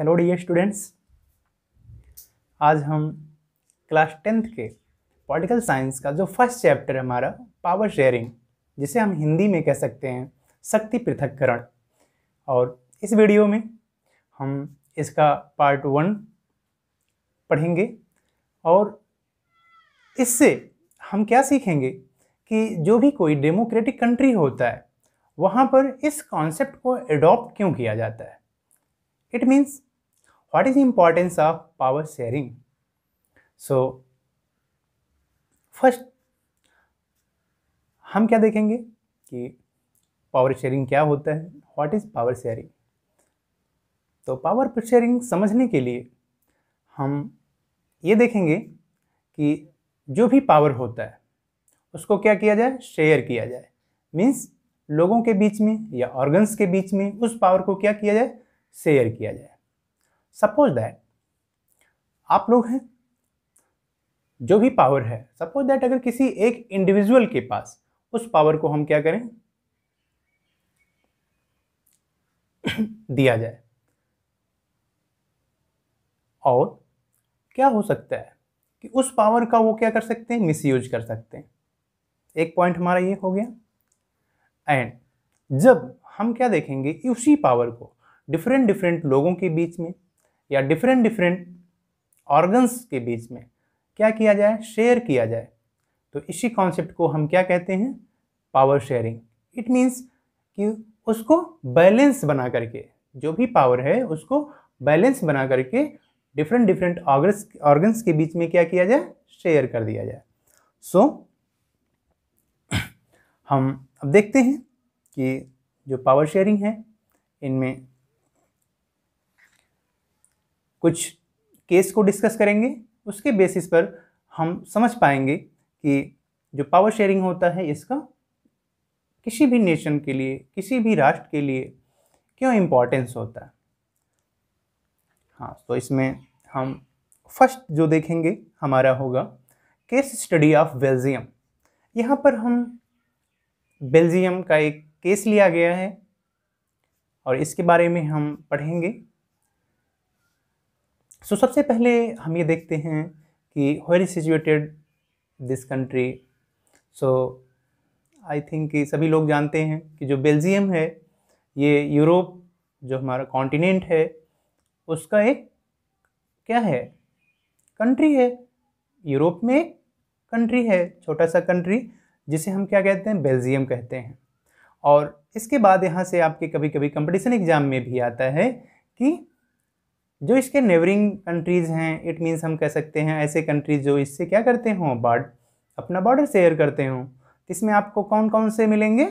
Hello D students आज हम class tenth के पॉलिटिकल साइंस का जो फर्स्ट चैप्टर है हमारा पावर शेयरिंग जिसे हम हिंदी में कह सकते हैं शक्ति पृथककरण और इस वीडियो में हम इसका पार्ट वन पढ़ेंगे और इससे हम क्या सीखेंगे कि जो भी कोई डेमोक्रेटिक कंट्री होता है वहाँ पर इस कॉन्सेप्ट को एडॉप्ट क्यों किया जाता है it means what is the importance of power sharing so first हम क्या देखेंगे कि पावर शेयरिंग क्या होता है व्हाट इज़ पावर शेयरिंग तो पावर शेयरिंग समझने के लिए हम ये देखेंगे कि जो भी पावर होता है उसको क्या किया जाए शेयर किया जाए मीन्स लोगों के बीच में या ऑर्गन्स के बीच में उस पावर को क्या किया जाए शेयर किया जाए सपोज दैट आप लोग हैं जो भी पावर है सपोज दैट अगर किसी एक इंडिविजुअल के पास उस पावर को हम क्या करें दिया जाए और क्या हो सकता है कि उस पावर का वो क्या कर सकते हैं मिसयूज कर सकते हैं एक पॉइंट हमारा ये हो गया एंड जब हम क्या देखेंगे उसी पावर को डिफरेंट डिफरेंट लोगों के बीच में या डिफरेंट डिफरेंट ऑर्गन्स के बीच में क्या किया जाए शेयर किया जाए तो इसी कॉन्सेप्ट को हम क्या कहते हैं पावर शेयरिंग इट मीन्स कि उसको बैलेंस बना करके जो भी पावर है उसको बैलेंस बना करके डिफरेंट डिफरेंट ऑर्गन्स ऑर्गन्स के बीच में क्या किया जाए शेयर कर दिया जाए सो so, हम अब देखते हैं कि जो पावर शेयरिंग है इनमें कुछ केस को डिस्कस करेंगे उसके बेसिस पर हम समझ पाएंगे कि जो पावर शेयरिंग होता है इसका किसी भी नेशन के लिए किसी भी राष्ट्र के लिए क्यों इम्पोर्टेंस होता है हाँ तो इसमें हम फर्स्ट जो देखेंगे हमारा होगा केस स्टडी ऑफ बेल्जियम यहाँ पर हम बेल्जियम का एक केस लिया गया है और इसके बारे में हम पढ़ेंगे सो so, सबसे पहले हम ये देखते हैं कि where is situated this country so I think कि सभी लोग जानते हैं कि जो बेल्जियम है ये यूरोप जो हमारा कॉन्टिनेंट है उसका एक क्या है कंट्री है यूरोप में एक कंट्री है छोटा सा कंट्री जिसे हम क्या कहते हैं बेल्जियम कहते हैं और इसके बाद यहाँ से आपके कभी कभी कंपटीशन एग्ज़ाम में भी आता है कि जो इसके नेबरिंग कंट्रीज़ हैं इट मीन्स हम कह सकते हैं ऐसे कंट्रीज़ जो इससे क्या करते हों बार्ड अपना बॉर्डर शेयर करते हों इसमें आपको कौन कौन से मिलेंगे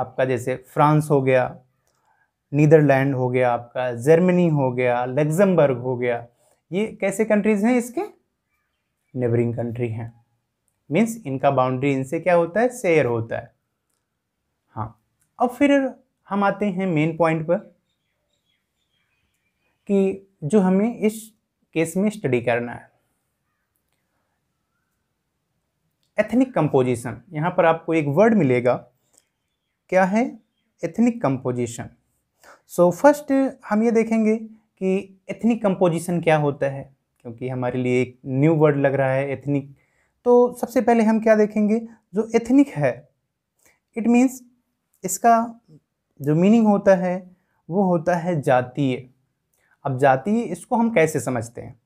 आपका जैसे फ्रांस हो गया नीदरलैंड हो गया आपका जर्मनी हो गया लग्जमबर्ग हो गया ये कैसे कंट्रीज़ हैं इसके नेबरिंग कंट्री हैं मीन्स इनका बाउंड्री इनसे क्या होता है शेयर होता है हाँ अब फिर हम आते हैं मेन पॉइंट पर कि जो हमें इस केस में स्टडी करना है एथनिक कंपोजिशन यहाँ पर आपको एक वर्ड मिलेगा क्या है एथनिक कंपोजिशन सो फर्स्ट हम ये देखेंगे कि एथनिक कंपोजिशन क्या होता है क्योंकि हमारे लिए एक न्यू वर्ड लग रहा है एथनिक तो सबसे पहले हम क्या देखेंगे जो एथनिक है इट मीन्स इसका जो मीनिंग होता है वो होता है जातीय अब जातीय इसको हम कैसे समझते हैं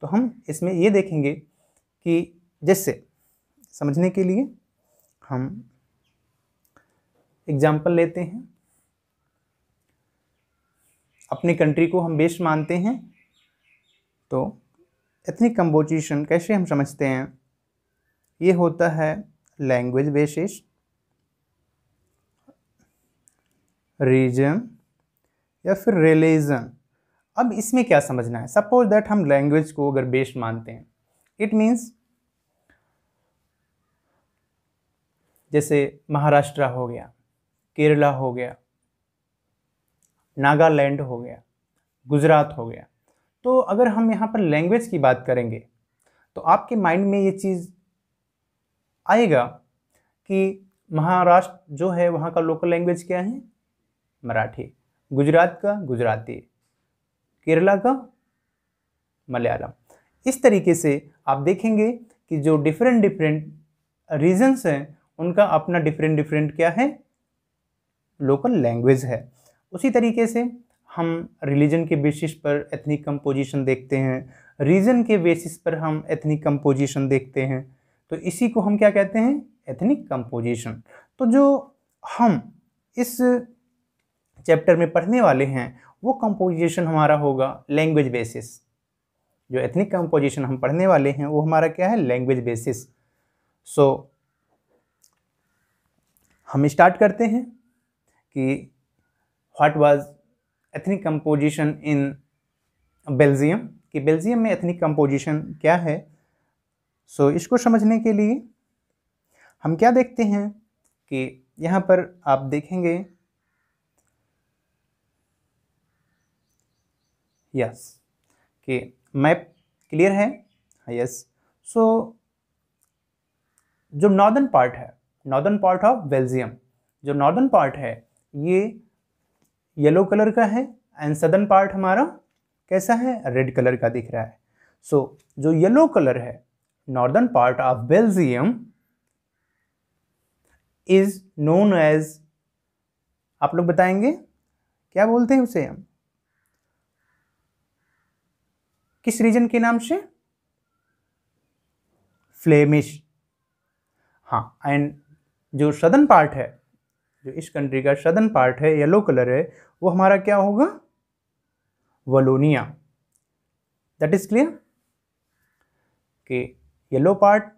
तो हम इसमें ये देखेंगे कि जैसे समझने के लिए हम एग्जाम्पल लेते हैं अपनी कंट्री को हम बेस्ट मानते हैं तो एथनिक कंपोजिशन कैसे हम समझते हैं ये होता है लैंग्वेज बेसिस रीजन या फिर रिलीजन अब इसमें क्या समझना है सपोज दैट हम लैंग्वेज को अगर बेस्ड मानते हैं इट मीन्स जैसे महाराष्ट्र हो गया केरला हो गया नागालैंड हो गया गुजरात हो गया तो अगर हम यहाँ पर लैंग्वेज की बात करेंगे तो आपके माइंड में ये चीज़ आएगा कि महाराष्ट्र जो है वहाँ का लोकल लैंग्वेज क्या है मराठी गुजरात का गुजराती केरला का मलयालम इस तरीके से आप देखेंगे कि जो डिफरेंट डिफरेंट रीजन्स हैं उनका अपना डिफरेंट डिफरेंट क्या है लोकल लैंग्वेज है उसी तरीके से हम रिलीजन के बेसिस पर एथनिक कंपोजिशन देखते हैं रीजन के बेसिस पर हम एथनिक कंपोजिशन देखते हैं तो इसी को हम क्या कहते हैं एथनिक कंपोजिशन तो जो हम इस चैप्टर में पढ़ने वाले हैं वो कंपोजिशन हमारा होगा लैंग्वेज बेसिस जो एथनिक कंपोजिशन हम पढ़ने वाले हैं वो हमारा क्या है लैंग्वेज बेसिस सो हम स्टार्ट करते हैं कि what was ethnic composition in Belgium कि बेल्जियम में एथनिक कंपोजिशन क्या है सो so, इसको समझने के लिए हम क्या देखते हैं कि यहाँ पर आप देखेंगे यस के मैप क्लियर है यस हाँ, सो जो नॉर्दर्न पार्ट है नॉर्दर्न पार्ट ऑफ बेल्जियम जो नॉर्दर्न पार्ट है ये येलो कलर का है एंड सदर्न पार्ट हमारा कैसा है रेड कलर का दिख रहा है सो so, जो येलो कलर है northern part of Belgium is known as आप लोग बताएंगे क्या बोलते हैं उसे हम किस रीजन के नाम से फ्लेमिश हाँ एंड जो सदन पार्ट है जो इस कंट्री का सदन पार्ट है येलो कलर है वो हमारा क्या होगा वलोनिया दैट इज़ क्लियर कि येलो पार्ट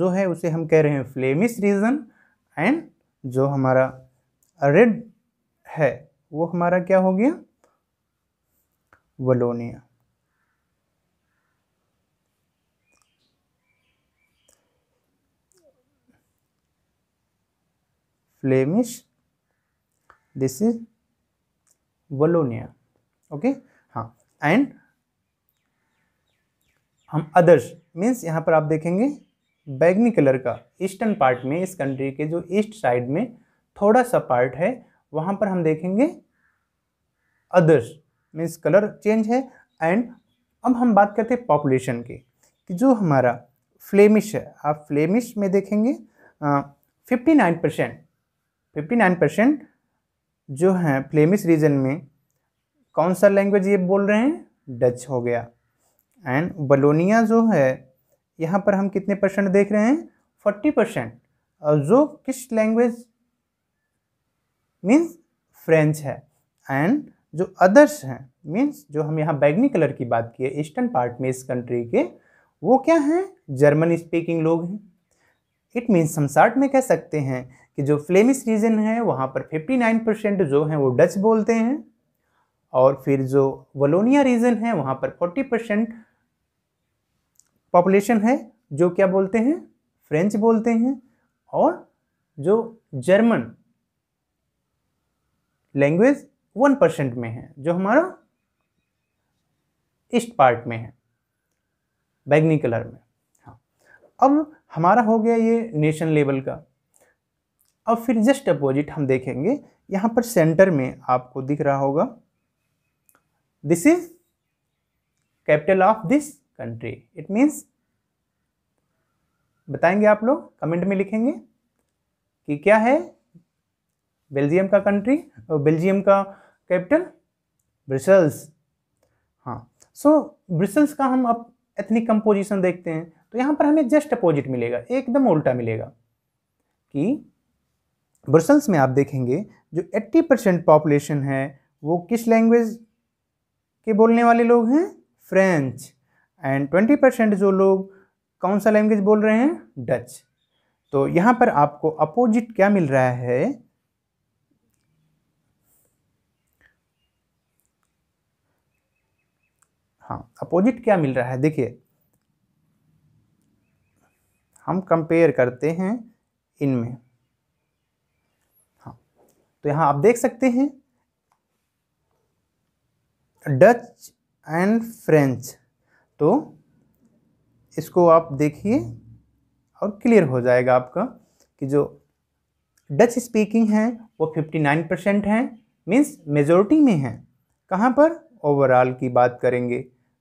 जो है उसे हम कह रहे हैं फ्लेमिश रीजन एंड जो हमारा रेड है वो हमारा क्या हो गया Wallonia Flemish this is Wallonia okay हाँ एंड हम अदर्स मीन्स यहाँ पर आप देखेंगे बैगनी कलर का ईस्टर्न पार्ट में इस कंट्री के जो ईस्ट साइड में थोड़ा सा पार्ट है वहाँ पर हम देखेंगे अदर्स मीन्स कलर चेंज है एंड अब हम बात करते हैं पॉपुलेशन की कि जो हमारा फ्लेमिश है आप फ्लेमिश में देखेंगे फिफ्टी नाइन परसेंट 59 परसेंट जो है फ्लेमिश रीजन में कौन सा लैंग्वेज ये बोल रहे हैं डच हो गया एंड बलोनिया जो है यहाँ पर हम कितने परसेंट देख रहे हैं फोर्टी परसेंट और जो किस लैंग्वेज मीन्स फ्रेंच है एंड जो अदर्स हैं मीन्स जो हम यहाँ बैगनी कलर की बात की है ईस्टर्न पार्ट में इस कंट्री के वो क्या हैं जर्मन स्पीकिंग लोग हैं इट मीन्स हम शार्ट में कह सकते हैं कि जो फ्लेमिश रीजन है वहाँ पर 59 परसेंट जो हैं वो डच बोलते हैं और फिर जो वलोनिया रीजन है वहाँ पर 40 परसेंट पॉपुलेशन है जो क्या बोलते हैं फ्रेंच बोलते हैं और जो जर्मन लैंग्वेज वन परसेंट में है जो हमारा ईस्ट पार्ट में है बैगनी कलर में हाँ अब हमारा हो गया ये नेशन लेवल का और फिर जस्ट अपोजिट हम देखेंगे यहाँ पर सेंटर में आपको दिख रहा होगा this is capital of this country it means बताएंगे आप लोग कमेंट में लिखेंगे कि क्या है बेल्जियम का कंट्री और बेल्जियम का कैपिटल ब्रिसल्स हाँ सो so, ब्रिसल्स का हम अब एथनिक कंपोजिशन देखते हैं तो यहाँ पर हमें जस्ट अपोजिट मिलेगा एकदम उल्टा मिलेगा कि ब्रसल्स में आप देखेंगे जो 80 परसेंट पॉपुलेशन है वो किस लैंग्वेज के बोलने वाले लोग हैं फ्रेंच एंड 20 परसेंट जो लोग कौन सा लैंग्वेज बोल रहे हैं डच तो यहाँ पर आपको अपोजिट क्या मिल रहा है हाँ अपोजिट क्या मिल रहा है देखिए हम कंपेयर करते हैं इनमें तो यहाँ आप देख सकते हैं डच एंड फ्रेंच तो इसको आप देखिए और क्लियर हो जाएगा आपका कि जो डच स्पीकिंग है वो 59 परसेंट हैं मीन्स मेजोरिटी में हैं कहाँ पर ओवरऑल की बात करेंगे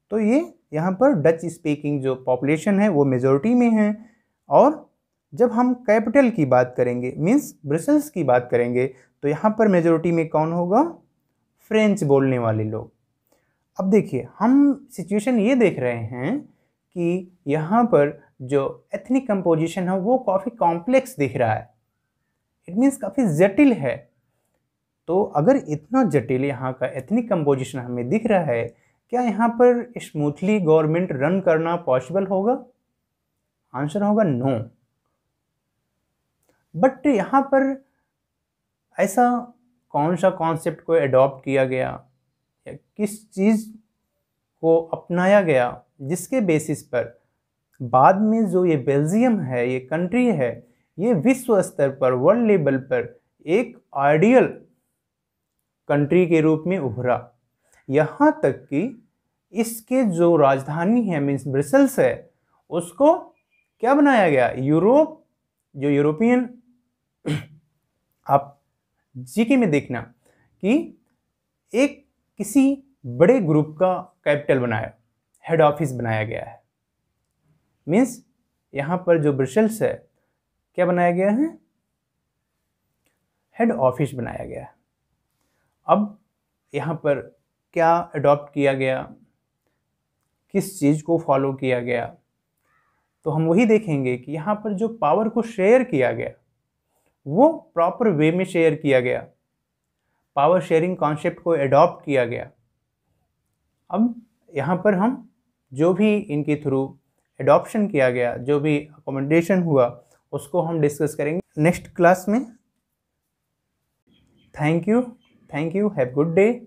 तो ये यहाँ पर डच स्पीकिंग जो पॉपुलेशन है वो मेजोरिटी में है और जब हम कैपिटल की बात करेंगे मीन्स ब्रसल्स की बात करेंगे तो यहाँ पर मेजोरिटी में कौन होगा फ्रेंच बोलने वाले लोग अब देखिए हम सिचुएशन ये देख रहे हैं कि यहाँ पर जो एथनिक कंपोजिशन है वो काफ़ी कॉम्प्लेक्स दिख रहा है इट मीन्स काफ़ी जटिल है तो अगर इतना जटिल यहाँ का एथनिक कंपोजिशन हमें दिख रहा है क्या यहाँ पर स्मूथली गवर्नमेंट रन करना पॉसिबल होगा आंसर होगा नो no. बट यहाँ पर ऐसा कौन सा कॉन्सेप्ट को एडॉप्ट किया गया या किस चीज़ को अपनाया गया जिसके बेसिस पर बाद में जो ये बेल्जियम है ये कंट्री है ये विश्व स्तर पर वर्ल्ड लेवल पर एक आइडियल कंट्री के रूप में उभरा यहाँ तक कि इसके जो राजधानी है मीन्स ब्रिसल्स है उसको क्या बनाया गया यूरोप जो यूरोपियन आप जीके में देखना कि एक किसी बड़े ग्रुप का कैपिटल बनाया हेड ऑफिस बनाया गया है मीन्स यहाँ पर जो ब्रिशल्स है क्या बनाया गया है हेड ऑफिस बनाया गया है अब यहाँ पर क्या अडॉप्ट किया गया किस चीज़ को फॉलो किया गया तो हम वही देखेंगे कि यहाँ पर जो पावर को शेयर किया गया वो प्रॉपर वे में शेयर किया गया पावर शेयरिंग कॉन्सेप्ट को एडॉप्ट किया गया अब यहाँ पर हम जो भी इनके थ्रू एडॉप्शन किया गया जो भी अकोमोडेशन हुआ उसको हम डिस्कस करेंगे नेक्स्ट क्लास में thank you thank you have good day